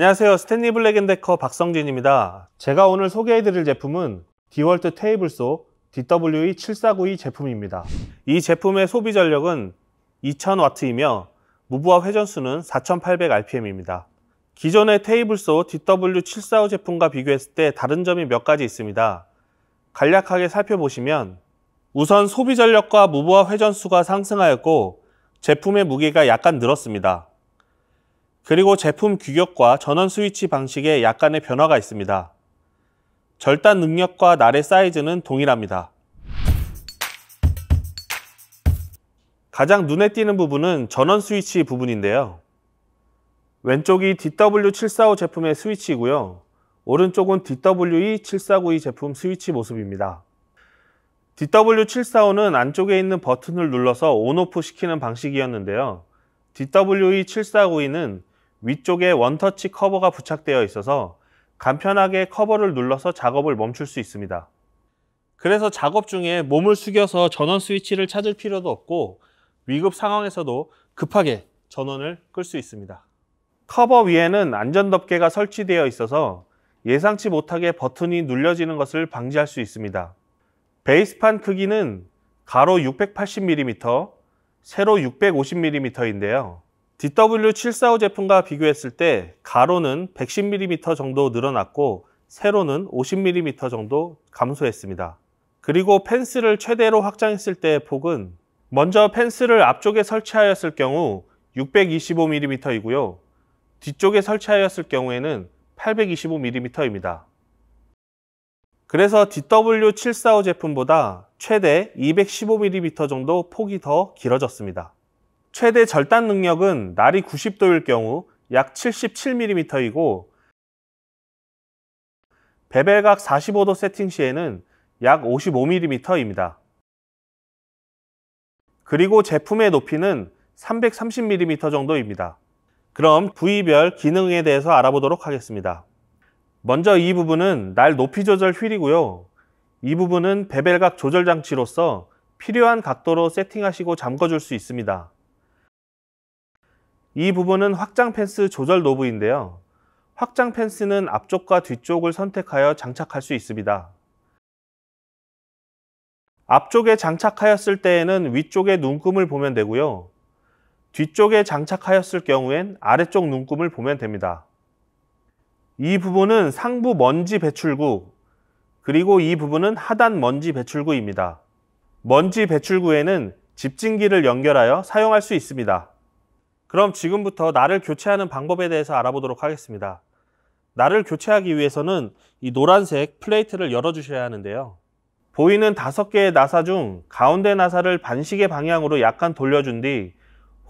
안녕하세요. 스탠리 블랙앤데커 박성진입니다. 제가 오늘 소개해드릴 제품은 디월트 테이블소 DWE7492 제품입니다. 이 제품의 소비 전력은 2000W이며 무브와 회전수는 4800rpm입니다. 기존의 테이블소 DW745 제품과 비교했을 때 다른 점이 몇 가지 있습니다. 간략하게 살펴보시면 우선 소비 전력과 무브와 회전수가 상승하였고 제품의 무게가 약간 늘었습니다. 그리고 제품 규격과 전원 스위치 방식에 약간의 변화가 있습니다. 절단 능력과 날의 사이즈는 동일합니다. 가장 눈에 띄는 부분은 전원 스위치 부분인데요. 왼쪽이 DW745 제품의 스위치이고요. 오른쪽은 DWE749 제품 스위치 모습입니다. DW745는 안쪽에 있는 버튼을 눌러서 온오프 시키는 방식이었는데요. DWE749는 위쪽에 원터치 커버가 부착되어 있어서 간편하게 커버를 눌러서 작업을 멈출 수 있습니다. 그래서 작업 중에 몸을 숙여서 전원 스위치를 찾을 필요도 없고 위급 상황에서도 급하게 전원을 끌 수 있습니다. 커버 위에는 안전덮개가 설치되어 있어서 예상치 못하게 버튼이 눌려지는 것을 방지할 수 있습니다. 베이스판 크기는 가로 680mm, 세로 650mm인데요. DW745 제품과 비교했을 때 가로는 110mm 정도 늘어났고 세로는 50mm 정도 감소했습니다. 그리고 펜스를 최대로 확장했을 때의 폭은 먼저 펜스를 앞쪽에 설치하였을 경우 625mm이고요. 뒤쪽에 설치하였을 경우에는 825mm입니다. 그래서 DW745 제품보다 최대 215mm 정도 폭이 더 길어졌습니다. 최대 절단 능력은 날이 90도일 경우 약 77mm이고 베벨각 45도 세팅 시에는 약 55mm입니다. 그리고 제품의 높이는 330mm 정도입니다. 그럼 부위별 기능에 대해서 알아보도록 하겠습니다. 먼저 이 부분은 날 높이 조절 휠이고요. 이 부분은 베벨각 조절 장치로서 필요한 각도로 세팅하시고 잠궈줄 수 있습니다. 이 부분은 확장 펜스 조절 노브인데요. 확장 펜스는 앞쪽과 뒤쪽을 선택하여 장착할 수 있습니다. 앞쪽에 장착하였을 때에는 위쪽의 눈금을 보면 되고요. 뒤쪽에 장착하였을 경우엔 아래쪽 눈금을 보면 됩니다. 이 부분은 상부 먼지 배출구, 그리고 이 부분은 하단 먼지 배출구입니다. 먼지 배출구에는 집진기를 연결하여 사용할 수 있습니다. 그럼 지금부터 나를 교체하는 방법에 대해서 알아보도록 하겠습니다. 나를 교체하기 위해서는 이 노란색 플레이트를 열어주셔야 하는데요. 보이는 다섯 개의 나사 중 가운데 나사를 반시계 방향으로 약간 돌려준 뒤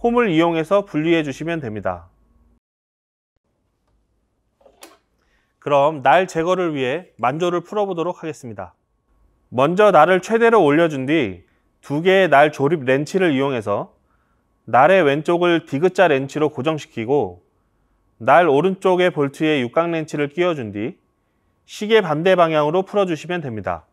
홈을 이용해서 분리해 주시면 됩니다. 그럼 날 제거를 위해 만조를 풀어보도록 하겠습니다. 먼저 날을 최대로 올려준 뒤 두 개의 날 조립 렌치를 이용해서 날의 왼쪽을 D자 렌치로 고정시키고 날 오른쪽의 볼트에 육각 렌치를 끼워준 뒤 시계 반대 방향으로 풀어주시면 됩니다.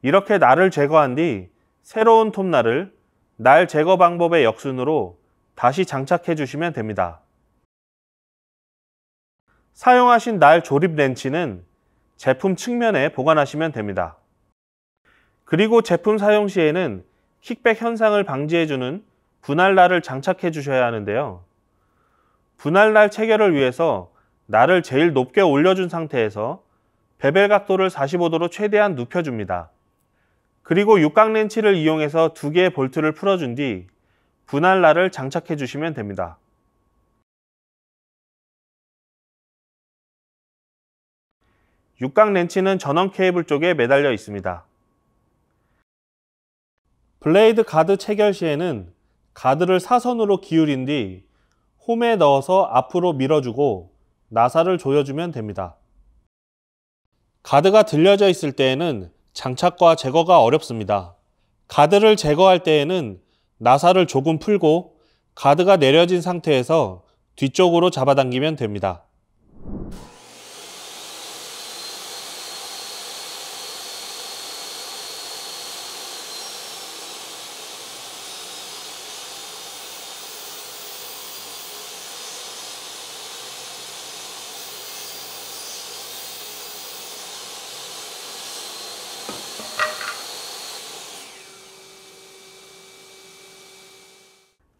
이렇게 날을 제거한 뒤 새로운 톱날을 날 제거 방법의 역순으로 다시 장착해 주시면 됩니다. 사용하신 날 조립 렌치는 제품 측면에 보관하시면 됩니다. 그리고 제품 사용 시에는 킥백 현상을 방지해주는 분할날을 장착해 주셔야 하는데요. 분할날 체결을 위해서 날을 제일 높게 올려준 상태에서 베벨 각도를 45도로 최대한 눕혀줍니다. 그리고 육각 렌치를 이용해서 두 개의 볼트를 풀어준 뒤 분할날을 장착해 주시면 됩니다. 육각 렌치는 전원 케이블 쪽에 매달려 있습니다. 블레이드 가드 체결 시에는 가드를 사선으로 기울인 뒤 홈에 넣어서 앞으로 밀어주고 나사를 조여주면 됩니다. 가드가 들려져 있을 때에는 장착과 제거가 어렵습니다. 가드를 제거할 때에는 나사를 조금 풀고 가드가 내려진 상태에서 뒤쪽으로 잡아당기면 됩니다.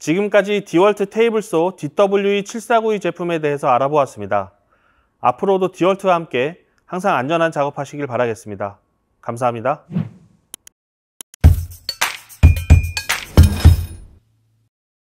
지금까지 디월트 테이블소 DWE7492 제품에 대해서 알아보았습니다. 앞으로도 디월트와 함께 항상 안전한 작업하시길 바라겠습니다. 감사합니다.